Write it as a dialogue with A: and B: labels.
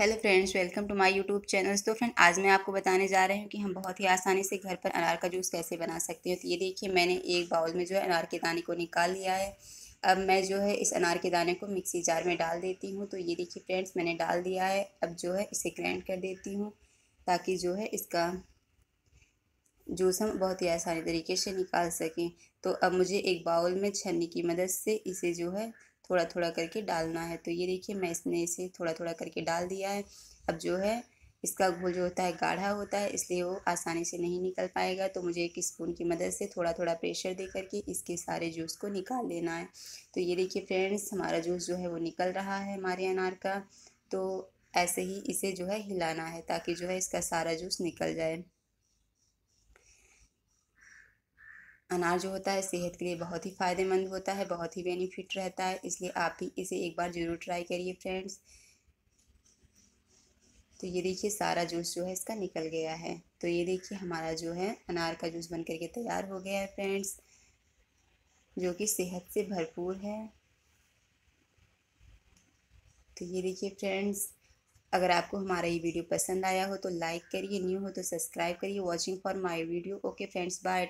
A: hello friends welcome to my YouTube channels तो friend आज मैं आपको बताने जा रही हूँ कि हम बहुत ही आसानी से घर पर अनार का जूस कैसे बना सकते हैं तो ये देखिए मैंने एक बाउल में जो है अनार के दाने को निकाल लिया है अब मैं जो है इस अनार के दाने को मिक्सी जार में डाल देती हूँ तो ये देखिए फ्रेंड्स मैंने डाल दिया है अब जो है इसे ग्रैंड कर देती हूँ ताकि जो है इसका जूस हम बहुत ही आसानी तरीके से निकाल सकें तो अब मुझे एक बाउल में छन्नी की मदद से इसे जो है थोड़ा थोड़ा करके डालना है तो ये देखिए मैं इसने इसे थोड़ा थोड़ा करके डाल दिया है अब जो है इसका घोल जो होता है गाढ़ा होता है इसलिए वो आसानी से नहीं निकल पाएगा तो मुझे एक स्पून की मदद से थोड़ा थोड़ा प्रेशर दे करके इसके सारे जूस को निकाल लेना है तो ये देखिए फ्रेंड्स हमारा जूस जो है वो निकल रहा है हमारे अनार का तो ऐसे ही इसे जो है हिलाना है ताकि जो है इसका सारा जूस निकल जाए अनार जो होता है सेहत के लिए बहुत ही फ़ायदेमंद होता है बहुत ही बेनिफिट रहता है इसलिए आप भी इसे एक बार ज़रूर ट्राई करिए फ्रेंड्स तो ये देखिए सारा जूस जो है इसका निकल गया है तो ये देखिए हमारा जो है अनार का जूस बन करके तैयार हो गया है फ्रेंड्स जो कि सेहत से भरपूर है तो ये देखिए फ्रेंड्स अगर आपको हमारा ये वीडियो पसंद आया हो तो लाइक करिए न्यू हो तो सब्सक्राइब करिए watching for my video okay friends bye